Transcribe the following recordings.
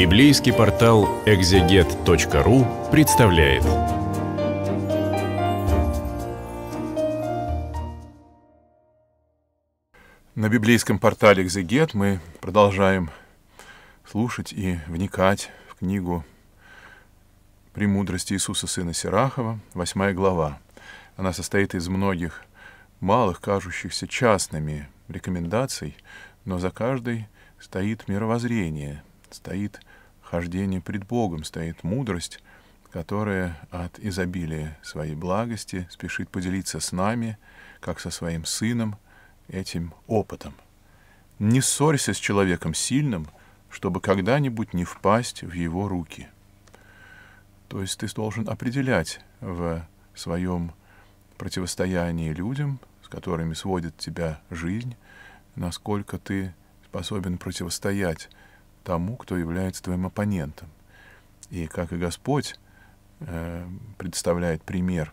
Библейский портал экзегет.ру представляет. На библейском портале «Экзегет» мы продолжаем слушать и вникать в книгу «Премудрости Иисуса Сына Сирахова», восьмая глава. Она состоит из многих малых, кажущихся частными рекомендаций, но за каждой стоит мировоззрение – стоит хождение пред Богом, стоит мудрость, которая от изобилия своей благости спешит поделиться с нами, как со своим сыном, этим опытом. Не ссорься с человеком сильным, чтобы когда-нибудь не впасть в его руки. То есть ты должен определять в своем противостоянии людям, с которыми сводит тебя жизнь, насколько ты способен противостоять тому, кто является твоим оппонентом. И как и Господь э, представляет пример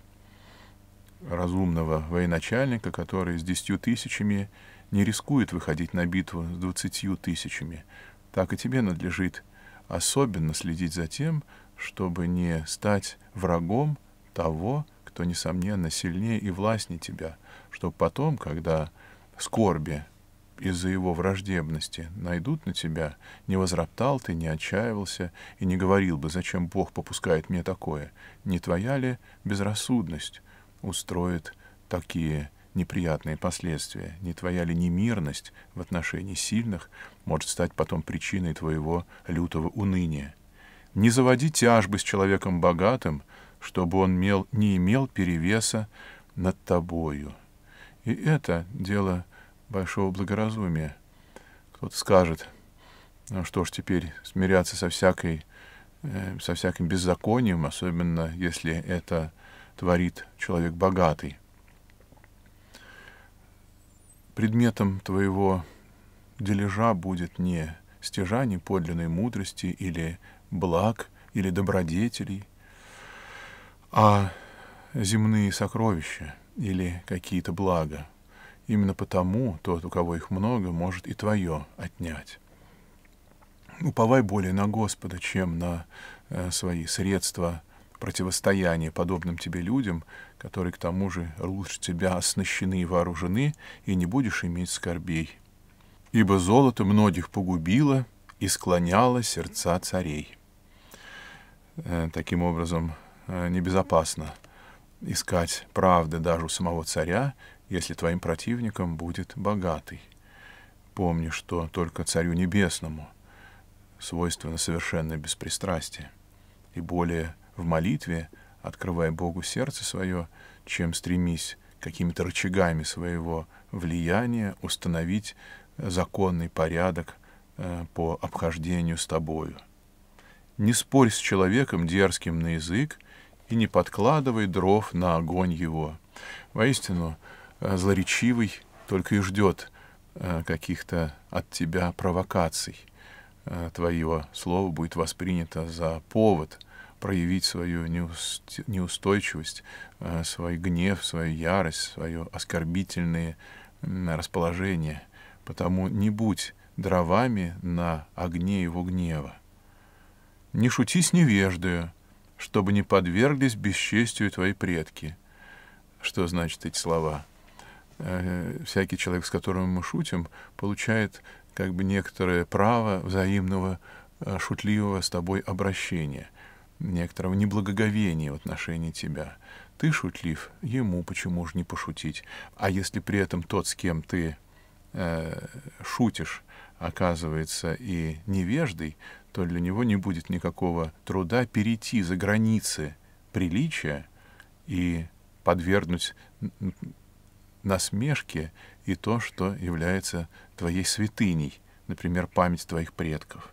разумного военачальника, который с десятью тысячами не рискует выходить на битву с двадцатью тысячами, так и тебе надлежит особенно следить за тем, чтобы не стать врагом того, кто, несомненно, сильнее и властнее тебя, чтобы потом, когда скорби из-за его враждебности найдут на тебя, не возроптал ты, не отчаивался и не говорил бы, зачем Бог попускает мне такое, не твоя ли безрассудность устроит такие неприятные последствия, не твоя ли немирность в отношении сильных может стать потом причиной твоего лютого уныния. Не заводи тяжбы с человеком богатым, чтобы он мел, не имел перевеса над тобою. И это дело большого благоразумия. Кто-то скажет, ну что ж теперь смиряться со, всякой, э, со всяким беззаконием, особенно если это творит человек богатый. Предметом твоего дележа будет не стяжание подлинной мудрости или благ, или добродетелей, а земные сокровища или какие-то блага. Именно потому тот, у кого их много, может и твое отнять. Уповай более на Господа, чем на э, свои средства противостояния подобным тебе людям, которые к тому же лучше тебя оснащены и вооружены, и не будешь иметь скорбей. Ибо золото многих погубило и склоняло сердца царей. Э, таким образом, э, небезопасно искать правды даже у самого царя, если твоим противником будет богатый. Помни, что только Царю Небесному свойственно совершенное беспристрастие. И более в молитве открывай Богу сердце свое, чем стремись какими-то рычагами своего влияния установить законный порядок э, по обхождению с тобою. Не спорь с человеком дерзким на язык и не подкладывай дров на огонь его. Воистину, Э, злоречивый только и ждет э, каких-то от тебя провокаций. Э, Твое слово будет воспринято за повод проявить свою неустойчивость, свой гнев, свою ярость, свое оскорбительное расположение. Потому не будь дровами на огне его гнева. Не шути с невеждою, чтобы не подверглись бесчестию твои предки. Что значит эти слова? — Э, всякий человек, с которым мы шутим, получает как бы некоторое право взаимного э, шутливого с тобой обращения, некоторого неблагоговения в отношении тебя. Ты шутлив, ему почему же не пошутить? А если при этом тот, с кем ты э, шутишь, оказывается и невеждой, то для него не будет никакого труда перейти за границы приличия и подвергнуть насмешки и то, что является твоей святыней, например, память твоих предков.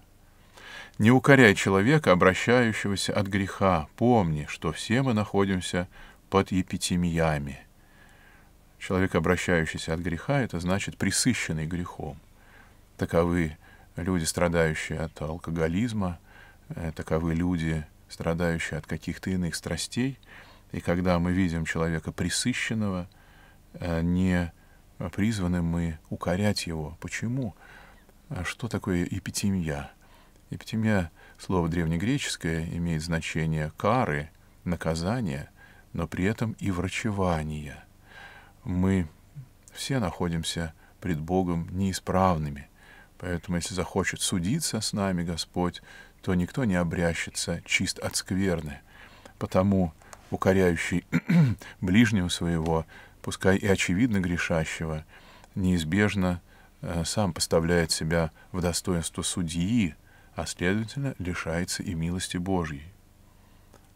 Не укоряй человека, обращающегося от греха. Помни, что все мы находимся под епитемиями. Человек, обращающийся от греха, это значит присыщенный грехом. Таковы люди, страдающие от алкоголизма, э, таковы люди, страдающие от каких-то иных страстей. И когда мы видим человека присыщенного – Э, не призваны мы укорять его. Почему? А что такое эпитемия? Эпитемия, слово древнегреческое, имеет значение кары, наказания, но при этом и врачевания. Мы все находимся пред Богом неисправными, поэтому если захочет судиться с нами Господь, то никто не обрящется чист от скверны. Потому укоряющий ближнего своего, пускай и очевидно грешащего, неизбежно э, сам поставляет себя в достоинство судьи, а следовательно лишается и милости Божьей.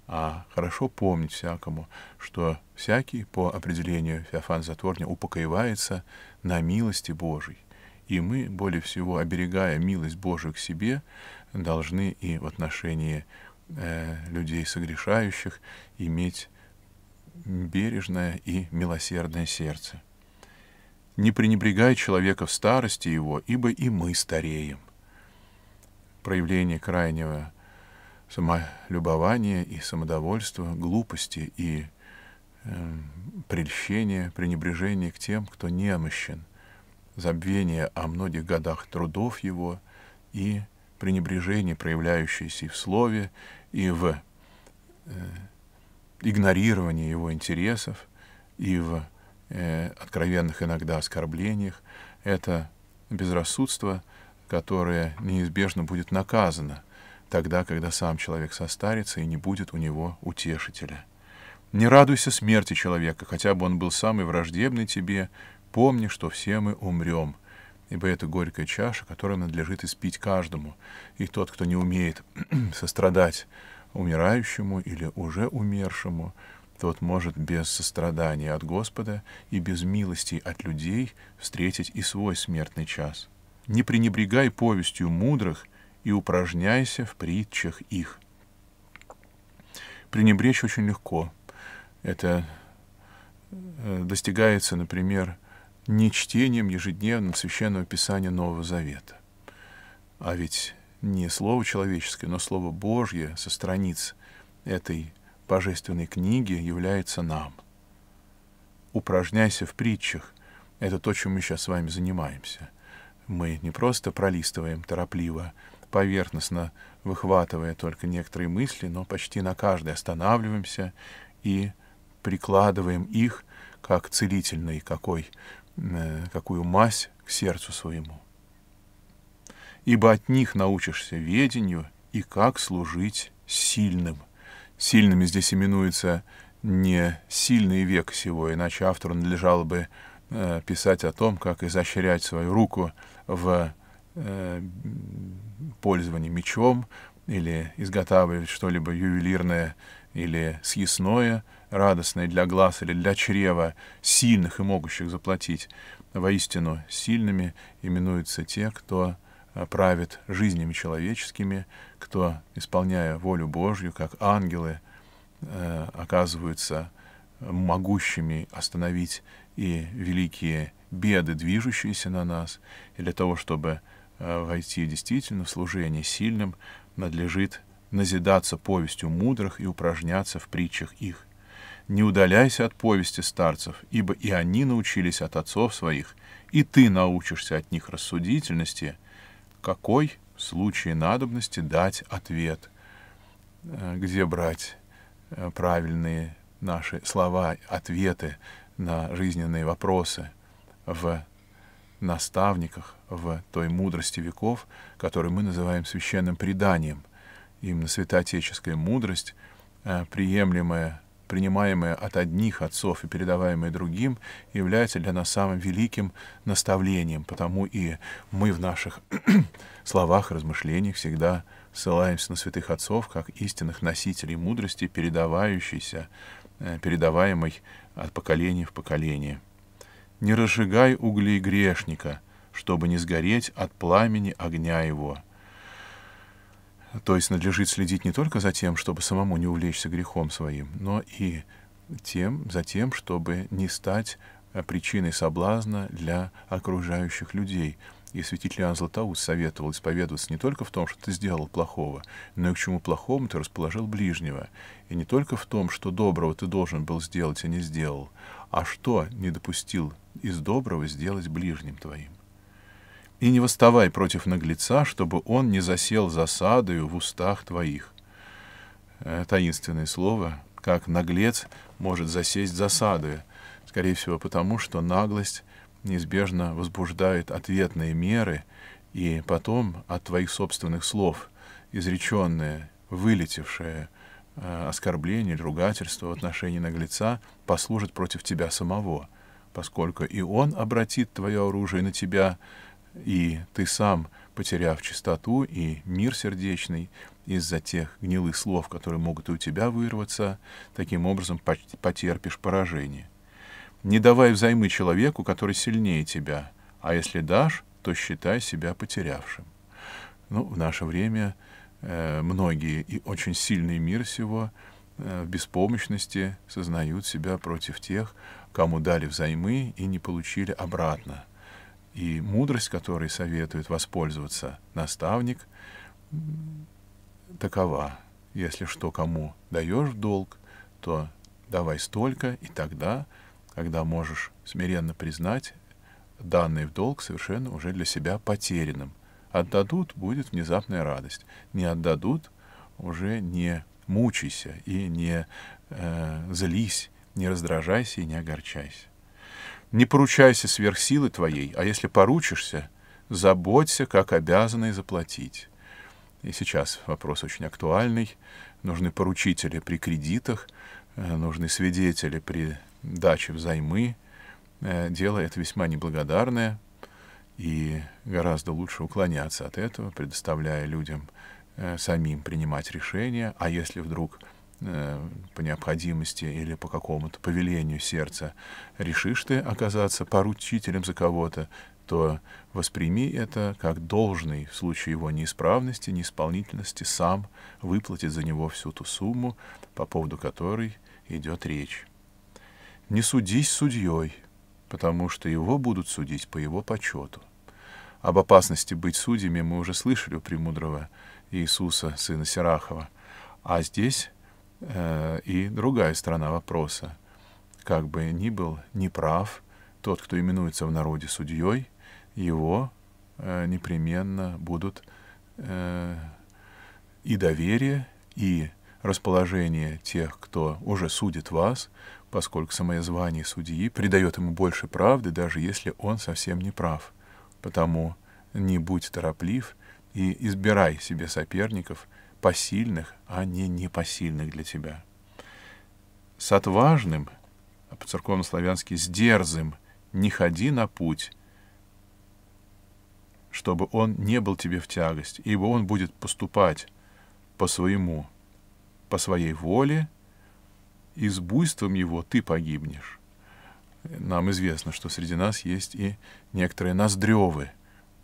А хорошо помнить всякому, что всякий, по определению Феофан Затворня, упокоивается на милости Божьей. И мы, более всего, оберегая милость Божию к себе, должны и в отношении э, людей согрешающих, иметь бережное и милосердное сердце. Не пренебрегай человека в старости его, ибо и мы стареем. Проявление крайнего самолюбования и самодовольства, глупости и э, прельщения, пренебрежения к тем, кто немощен, забвение о многих годах трудов его и пренебрежение, проявляющееся и в слове, и в э, игнорировании его интересов, и в э, откровенных иногда оскорблениях, это безрассудство, которое неизбежно будет наказано тогда, когда сам человек состарится и не будет у него утешителя. Не радуйся смерти человека, хотя бы он был самый враждебный тебе, помни, что все мы умрем — ибо это горькая чаша, которая надлежит испить каждому, и тот, кто не умеет сострадать умирающему или уже умершему, тот может без сострадания от Господа и без милости от людей встретить и свой смертный час. Не пренебрегай повестью мудрых и упражняйся в притчах их. Пренебречь очень легко. Это э, достигается, например, не чтением ежедневным Священного Писания Нового Завета. А ведь не Слово человеческое, но Слово Божье со страниц этой божественной книги является нам. Упражняйся в притчах. Это то, чем мы сейчас с вами занимаемся. Мы не просто пролистываем торопливо, поверхностно выхватывая только некоторые мысли, но почти на каждой останавливаемся и прикладываем их как целительный какой Э, какую мазь к сердцу своему. Ибо от них научишься ведению и как служить сильным. Сильными здесь именуется не сильный век сего, иначе автору надлежало бы э, писать о том, как изощрять свою руку в э, пользовании мечом, или изготавливать что-либо ювелирное или съестное, радостное для глаз или для чрева, сильных и могущих заплатить. Воистину, сильными именуются те, кто а, правит жизнями человеческими, кто, исполняя волю Божью, как ангелы, а, оказываются могущими остановить и великие беды, движущиеся на нас, и для того, чтобы а, войти действительно в служение сильным, надлежит назидаться повестью мудрых и упражняться в притчах их. Не удаляйся от повести старцев, ибо и они научились от отцов своих, и ты научишься от них рассудительности, какой в случае надобности дать ответ, э, где брать э, правильные наши слова, ответы на жизненные вопросы в наставниках, в той мудрости веков, которую мы называем священным преданием. Именно святоотеческая мудрость, э, приемлемая, принимаемая от одних отцов и передаваемая другим, является для нас самым великим наставлением, потому и мы в наших словах, размышлениях всегда ссылаемся на святых отцов как истинных носителей мудрости, передавающейся, э, передаваемой от поколения в поколение не разжигай угли грешника, чтобы не сгореть от пламени огня его». То есть надлежит следить не только за тем, чтобы самому не увлечься грехом своим, но и тем, за тем, чтобы не стать э, причиной соблазна для окружающих людей. И святитель Иоанн Златоуст советовал исповедоваться не только в том, что ты сделал плохого, но и к чему плохому ты расположил ближнего. И не только в том, что доброго ты должен был сделать, а не сделал, а что не допустил из доброго сделать ближним твоим. И не восставай против наглеца, чтобы он не засел засадою в устах твоих. Э, таинственное слово, как наглец может засесть засадою, скорее всего потому, что наглость неизбежно возбуждает ответные меры, и потом от твоих собственных слов, изреченные, вылетевшие Э, оскорбление или ругательство в отношении наглеца послужит против тебя самого, поскольку и он обратит твое оружие на тебя, и ты сам, потеряв чистоту и мир сердечный из-за тех гнилых слов, которые могут и у тебя вырваться, таким образом потерпишь поражение. Не давай взаймы человеку, который сильнее тебя, а если дашь, то считай себя потерявшим. Ну, в наше время Э, многие и очень сильный мир сего э, в беспомощности сознают себя против тех, кому дали взаймы и не получили обратно. И мудрость, которой советует воспользоваться наставник, такова. Если что кому даешь долг, то давай столько, и тогда, когда можешь смиренно признать, данный в долг совершенно уже для себя потерянным. Отдадут, будет внезапная радость. Не отдадут, уже не мучайся и не э, злись, не раздражайся и не огорчайся. Не поручайся сверх силы твоей, а если поручишься, заботься, как обязаны заплатить. И сейчас вопрос очень актуальный. Нужны поручители при кредитах, э, нужны свидетели при даче взаймы. Э, дело это весьма неблагодарное, и гораздо лучше уклоняться от этого, предоставляя людям э, самим принимать решения. А если вдруг э, по необходимости или по какому-то повелению сердца решишь ты оказаться поручителем за кого-то, то восприми это как должный в случае его неисправности, неисполнительности, сам выплатит за него всю ту сумму, по поводу которой идет речь. «Не судись судьей», потому что его будут судить по его почету. Об опасности быть судьями мы уже слышали у премудрого Иисуса, сына Серахова, А здесь э, и другая сторона вопроса. Как бы ни был неправ тот, кто именуется в народе судьей, его э, непременно будут э, и доверие, и расположение тех, кто уже судит вас, поскольку самое звание судьи придает ему больше правды, даже если он совсем не прав. Потому не будь тороплив и избирай себе соперников, посильных, а не непосильных для тебя. С отважным, а по-церковно-славянски с дерзым, не ходи на путь, чтобы он не был тебе в тягость, ибо он будет поступать по своему, по своей воле, и с буйством его ты погибнешь. Нам известно, что среди нас есть и некоторые ноздревы,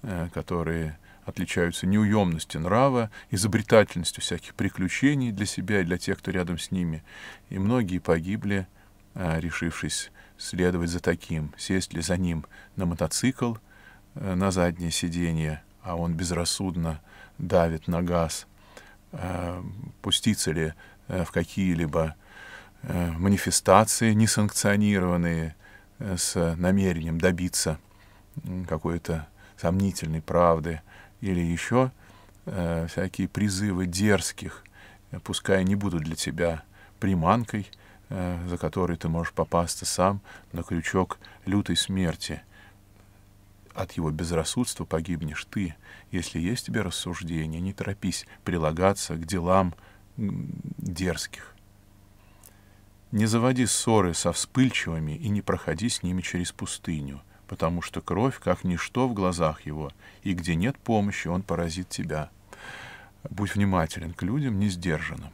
э, которые отличаются неуемностью нрава, изобретательностью всяких приключений для себя и для тех, кто рядом с ними. И многие погибли, э, решившись следовать за таким, сесть ли за ним на мотоцикл, э, на заднее сиденье, а он безрассудно давит на газ, пуститься ли в какие-либо Э, манифестации несанкционированные э, с намерением добиться какой-то сомнительной правды или еще э, всякие призывы дерзких, пускай не будут для тебя приманкой, за которой ты можешь попасться сам на крючок лютой смерти. От его безрассудства погибнешь ты. Если есть тебе рассуждение, не торопись прилагаться к делам дерзких. Не заводи ссоры со вспыльчивыми и не проходи с ними через пустыню, потому что кровь, как ничто в глазах его, и где нет помощи, он поразит тебя. Будь внимателен к людям несдержанным.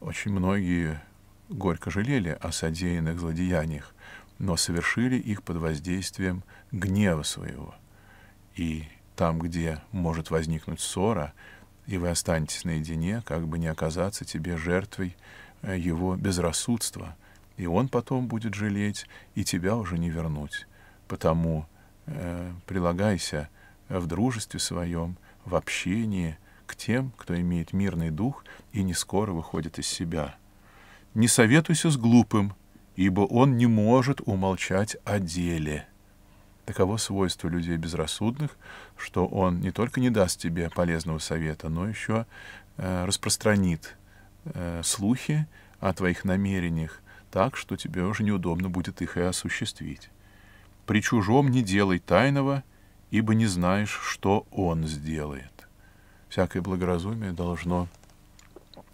Очень многие горько жалели о содеянных злодеяниях, но совершили их под воздействием гнева своего. И там, где может возникнуть ссора, и вы останетесь наедине, как бы не оказаться тебе жертвой его безрассудство, и он потом будет жалеть, и тебя уже не вернуть. Потому э, прилагайся в дружестве своем, в общении к тем, кто имеет мирный дух и не скоро выходит из себя. Не советуйся с глупым, ибо он не может умолчать о деле. Таково свойство людей безрассудных, что он не только не даст тебе полезного совета, но еще э, распространит Э, слухи о твоих намерениях так, что тебе уже неудобно будет их и осуществить. При чужом не делай тайного, ибо не знаешь, что он сделает. Всякое благоразумие должно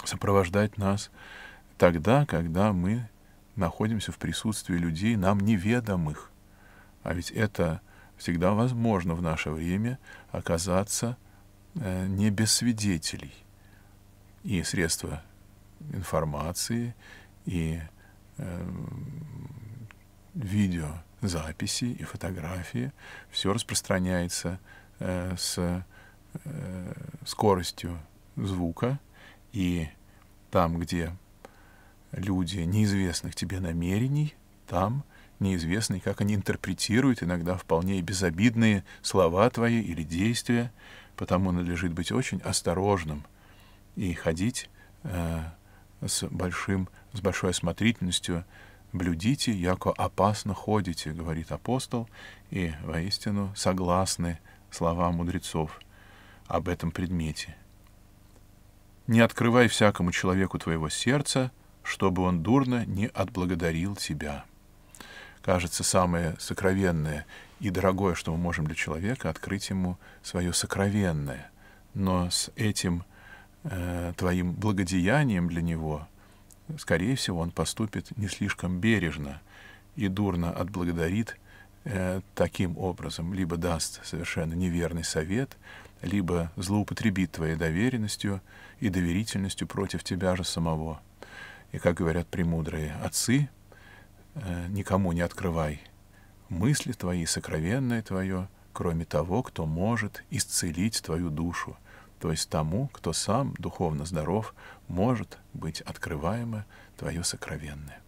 сопровождать нас тогда, когда мы находимся в присутствии людей, нам неведомых. А ведь это всегда возможно в наше время оказаться э, не без свидетелей. И средства информации и э, видеозаписи и фотографии. Все распространяется э, с э, скоростью звука. И там, где люди неизвестных тебе намерений, там неизвестно, как они интерпретируют иногда вполне безобидные слова твои или действия, потому надлежит быть очень осторожным и ходить э, с, большим, с большой осмотрительностью «блюдите, яко опасно ходите», — говорит апостол, и воистину согласны слова мудрецов об этом предмете. «Не открывай всякому человеку твоего сердца, чтобы он дурно не отблагодарил тебя». Кажется, самое сокровенное и дорогое, что мы можем для человека, открыть ему свое сокровенное. Но с этим Э, твоим благодеянием для него, скорее всего, он поступит не слишком бережно и дурно отблагодарит э, таким образом, либо даст совершенно неверный совет, либо злоупотребит твоей доверенностью и доверительностью против тебя же самого. И, как говорят премудрые отцы, э, никому не открывай мысли твои, сокровенное твое, кроме того, кто может исцелить твою душу то есть тому, кто сам духовно здоров, может быть открываемо твое сокровенное.